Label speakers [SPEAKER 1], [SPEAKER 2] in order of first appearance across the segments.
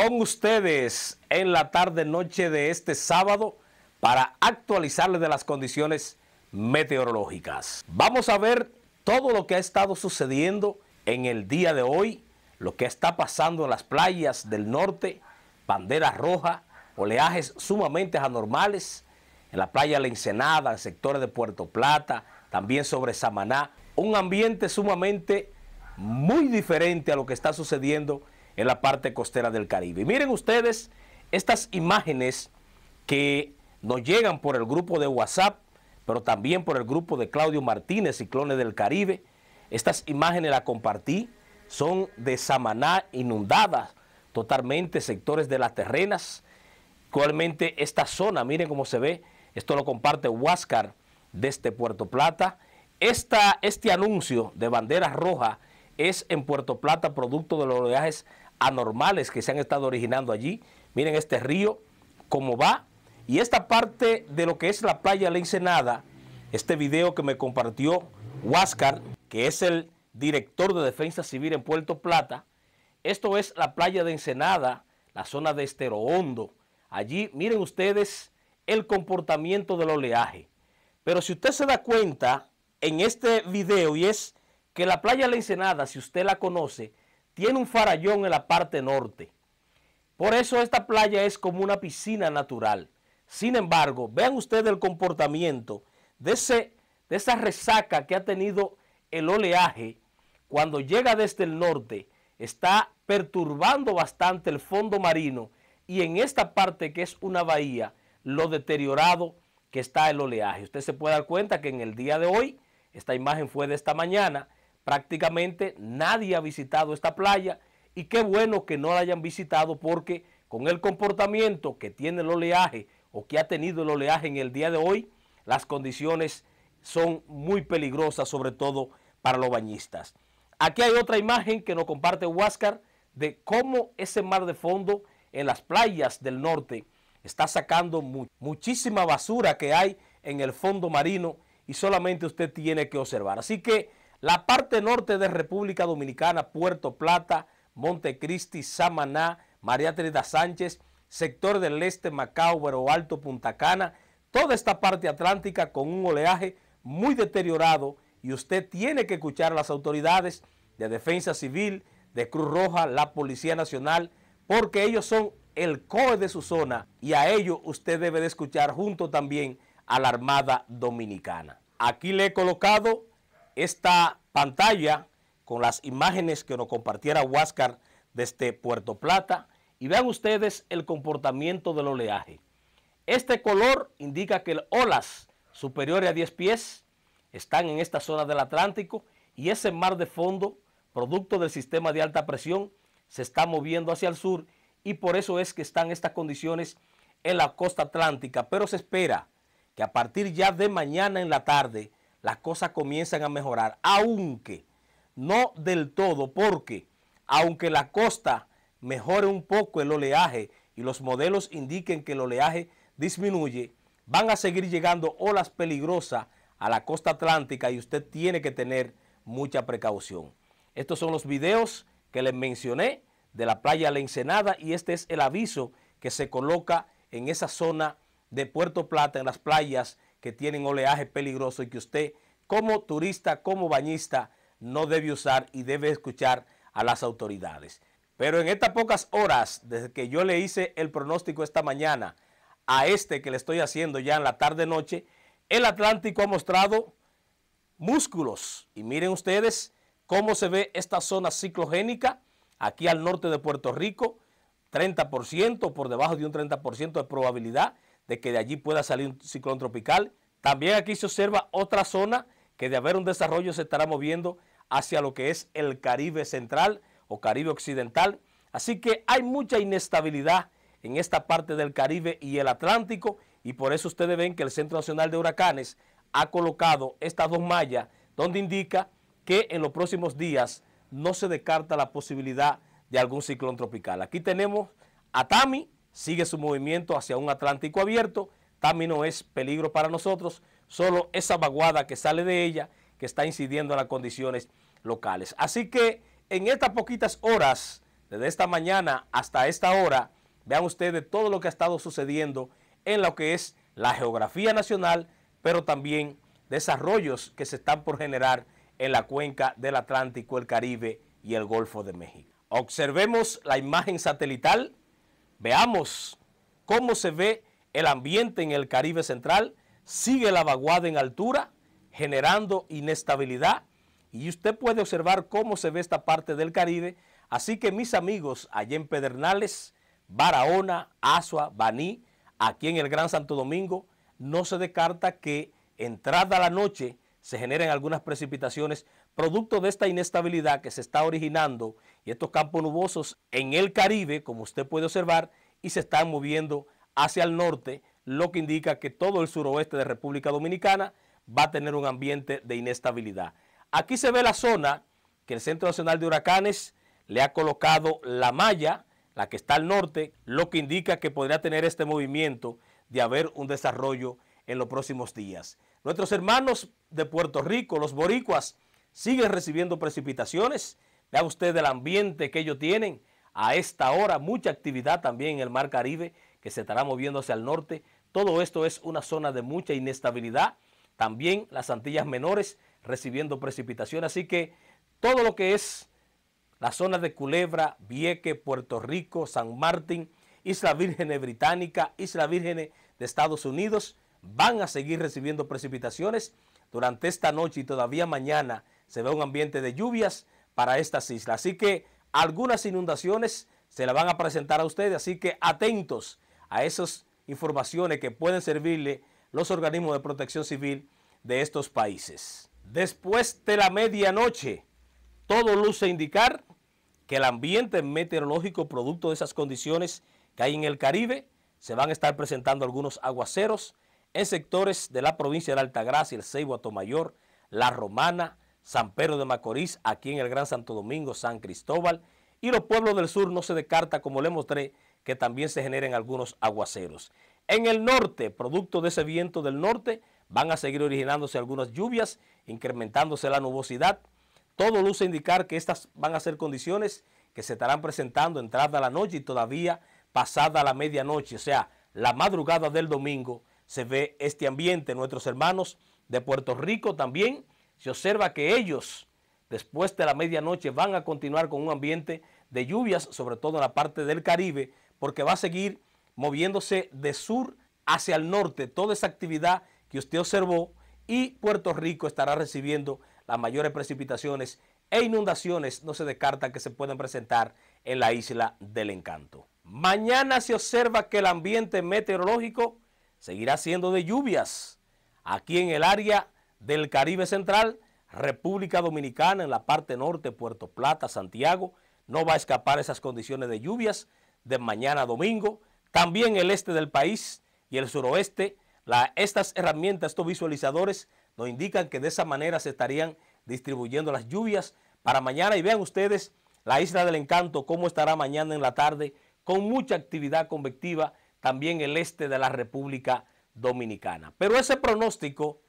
[SPEAKER 1] con ustedes en la tarde-noche de este sábado para actualizarles de las condiciones meteorológicas. Vamos a ver todo lo que ha estado sucediendo en el día de hoy, lo que está pasando en las playas del norte, bandera rojas, oleajes sumamente anormales, en la playa La Ensenada, en sectores de Puerto Plata, también sobre Samaná, un ambiente sumamente muy diferente a lo que está sucediendo en la parte costera del Caribe. miren ustedes estas imágenes que nos llegan por el grupo de WhatsApp, pero también por el grupo de Claudio Martínez, Ciclones del Caribe. Estas imágenes las compartí, son de Samaná inundadas totalmente, sectores de las terrenas. Actualmente esta zona, miren cómo se ve, esto lo comparte Huáscar desde este Puerto Plata. este anuncio de banderas rojas es en Puerto Plata producto de los oleajes anormales que se han estado originando allí. Miren este río, cómo va. Y esta parte de lo que es la playa La Ensenada, este video que me compartió Huáscar, que es el director de Defensa Civil en Puerto Plata, esto es la playa de Ensenada, la zona de Estero Hondo. Allí, miren ustedes el comportamiento del oleaje. Pero si usted se da cuenta en este video, y es que la playa La Ensenada, si usted la conoce, tiene un farallón en la parte norte. Por eso esta playa es como una piscina natural. Sin embargo, vean ustedes el comportamiento de, ese, de esa resaca que ha tenido el oleaje cuando llega desde el norte. Está perturbando bastante el fondo marino y en esta parte que es una bahía, lo deteriorado que está el oleaje. Usted se puede dar cuenta que en el día de hoy, esta imagen fue de esta mañana, prácticamente nadie ha visitado esta playa y qué bueno que no la hayan visitado porque con el comportamiento que tiene el oleaje o que ha tenido el oleaje en el día de hoy, las condiciones son muy peligrosas, sobre todo para los bañistas. Aquí hay otra imagen que nos comparte Huáscar de cómo ese mar de fondo en las playas del norte está sacando muchísima basura que hay en el fondo marino y solamente usted tiene que observar. Así que la parte norte de República Dominicana, Puerto Plata, Montecristi, Samaná, María Teresa Sánchez, sector del este, Macau, Vero Alto, Punta Cana, toda esta parte atlántica con un oleaje muy deteriorado y usted tiene que escuchar a las autoridades de Defensa Civil, de Cruz Roja, la Policía Nacional, porque ellos son el COE de su zona y a ellos usted debe de escuchar junto también a la Armada Dominicana. Aquí le he colocado esta pantalla con las imágenes que nos compartiera Huáscar desde Puerto Plata y vean ustedes el comportamiento del oleaje. Este color indica que olas superiores a 10 pies están en esta zona del Atlántico y ese mar de fondo, producto del sistema de alta presión, se está moviendo hacia el sur y por eso es que están estas condiciones en la costa atlántica, pero se espera que a partir ya de mañana en la tarde las cosas comienzan a mejorar, aunque no del todo, porque aunque la costa mejore un poco el oleaje y los modelos indiquen que el oleaje disminuye, van a seguir llegando olas peligrosas a la costa atlántica y usted tiene que tener mucha precaución. Estos son los videos que les mencioné de la playa La Ensenada y este es el aviso que se coloca en esa zona de Puerto Plata, en las playas que tienen oleaje peligroso y que usted como turista, como bañista, no debe usar y debe escuchar a las autoridades. Pero en estas pocas horas, desde que yo le hice el pronóstico esta mañana a este que le estoy haciendo ya en la tarde-noche, el Atlántico ha mostrado músculos. Y miren ustedes cómo se ve esta zona ciclogénica aquí al norte de Puerto Rico, 30% por debajo de un 30% de probabilidad de que de allí pueda salir un ciclón tropical. También aquí se observa otra zona que de haber un desarrollo se estará moviendo hacia lo que es el Caribe central o Caribe occidental. Así que hay mucha inestabilidad en esta parte del Caribe y el Atlántico y por eso ustedes ven que el Centro Nacional de Huracanes ha colocado estas dos mallas donde indica que en los próximos días no se descarta la posibilidad de algún ciclón tropical. Aquí tenemos a Tami, sigue su movimiento hacia un Atlántico abierto, también no es peligro para nosotros, solo esa vaguada que sale de ella que está incidiendo en las condiciones locales. Así que en estas poquitas horas, desde esta mañana hasta esta hora, vean ustedes todo lo que ha estado sucediendo en lo que es la geografía nacional, pero también desarrollos que se están por generar en la cuenca del Atlántico, el Caribe y el Golfo de México. Observemos la imagen satelital Veamos cómo se ve el ambiente en el Caribe Central. Sigue la vaguada en altura, generando inestabilidad. Y usted puede observar cómo se ve esta parte del Caribe. Así que mis amigos, allá en Pedernales, Barahona, Asua, Baní, aquí en el Gran Santo Domingo, no se descarta que entrada la noche se generen algunas precipitaciones Producto de esta inestabilidad que se está originando y estos campos nubosos en el Caribe, como usted puede observar, y se están moviendo hacia el norte, lo que indica que todo el suroeste de República Dominicana va a tener un ambiente de inestabilidad. Aquí se ve la zona que el Centro Nacional de Huracanes le ha colocado la malla, la que está al norte, lo que indica que podría tener este movimiento de haber un desarrollo en los próximos días. Nuestros hermanos de Puerto Rico, los boricuas, siguen recibiendo precipitaciones. Vea usted el ambiente que ellos tienen. A esta hora mucha actividad también en el Mar Caribe que se estará moviendo hacia el norte. Todo esto es una zona de mucha inestabilidad. También las Antillas Menores recibiendo precipitaciones... Así que todo lo que es la zona de Culebra, Vieque, Puerto Rico, San Martín, Isla Virgen Británica, Isla Virgen de Estados Unidos, van a seguir recibiendo precipitaciones durante esta noche y todavía mañana se ve un ambiente de lluvias para estas islas. Así que algunas inundaciones se las van a presentar a ustedes, así que atentos a esas informaciones que pueden servirle los organismos de protección civil de estos países. Después de la medianoche, todo luce indicar que el ambiente meteorológico producto de esas condiciones que hay en el Caribe, se van a estar presentando algunos aguaceros en sectores de la provincia de Altagracia, el Ceibo, Atomayor, La Romana, San Pedro de Macorís, aquí en el Gran Santo Domingo, San Cristóbal, y los pueblos del sur no se descarta, como le mostré, que también se generen algunos aguaceros. En el norte, producto de ese viento del norte, van a seguir originándose algunas lluvias, incrementándose la nubosidad. Todo luce indicar que estas van a ser condiciones que se estarán presentando entrada la noche y todavía pasada la medianoche, o sea, la madrugada del domingo, se ve este ambiente. Nuestros hermanos de Puerto Rico también se observa que ellos, después de la medianoche, van a continuar con un ambiente de lluvias, sobre todo en la parte del Caribe, porque va a seguir moviéndose de sur hacia el norte toda esa actividad que usted observó y Puerto Rico estará recibiendo las mayores precipitaciones e inundaciones no se descarta que se pueden presentar en la isla del encanto. Mañana se observa que el ambiente meteorológico seguirá siendo de lluvias aquí en el área del Caribe Central, República Dominicana en la parte norte, Puerto Plata, Santiago, no va a escapar esas condiciones de lluvias de mañana a domingo. También el este del país y el suroeste, estas herramientas, estos visualizadores nos indican que de esa manera se estarían distribuyendo las lluvias para mañana. Y vean ustedes la Isla del Encanto, cómo estará mañana en la tarde, con mucha actividad convectiva, también el este de la República Dominicana. Pero ese pronóstico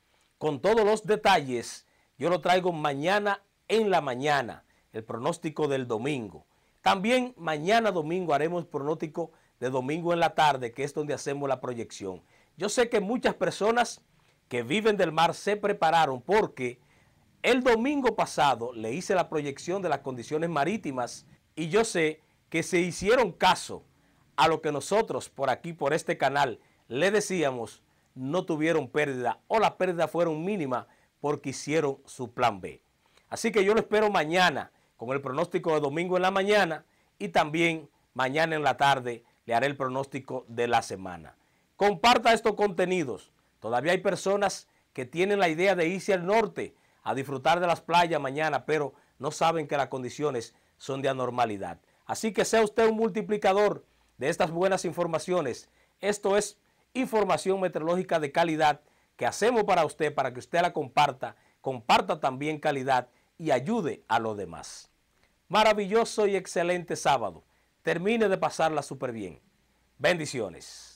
[SPEAKER 1] con todos los detalles. Yo lo traigo mañana en la mañana, el pronóstico del domingo. También mañana domingo haremos pronóstico de domingo en la tarde, que es donde hacemos la proyección. Yo sé que muchas personas que viven del mar se prepararon porque el domingo pasado le hice la proyección de las condiciones marítimas y yo sé que se hicieron caso a lo que nosotros por aquí, por este canal, le decíamos no tuvieron pérdida o las pérdidas fueron mínimas porque hicieron su plan B. Así que yo lo espero mañana con el pronóstico de domingo en la mañana y también mañana en la tarde le haré el pronóstico de la semana. Comparta estos contenidos. Todavía hay personas que tienen la idea de irse al norte a disfrutar de las playas mañana, pero no saben que las condiciones son de anormalidad. Así que sea usted un multiplicador de estas buenas informaciones. Esto es información meteorológica de calidad que hacemos para usted, para que usted la comparta, comparta también calidad y ayude a los demás. Maravilloso y excelente sábado. Termine de pasarla súper bien. Bendiciones.